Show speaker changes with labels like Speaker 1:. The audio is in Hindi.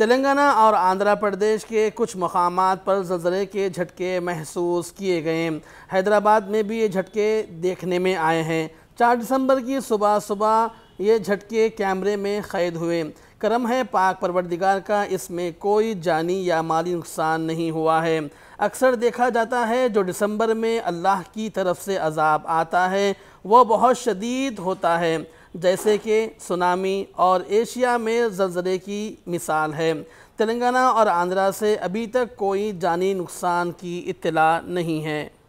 Speaker 1: तेलंगाना और आंध्र प्रदेश के कुछ मकाम पर जल्जले के झटके महसूस किए गए हैदराबाद में भी ये झटके देखने में आए हैं चार दिसंबर की सुबह सुबह ये झटके कैमरे में कैद हुए करम है पाक परवरदिगार का इसमें कोई जानी या माली नुकसान नहीं हुआ है अक्सर देखा जाता है जो दिसंबर में अल्लाह की तरफ से अजाब आता है वह बहुत शदीद होता है जैसे कि सुनामी और एशिया में जलजले की मिसाल है तेलंगाना और आंध्रा से अभी तक कोई जानी नुकसान की
Speaker 2: इतला नहीं है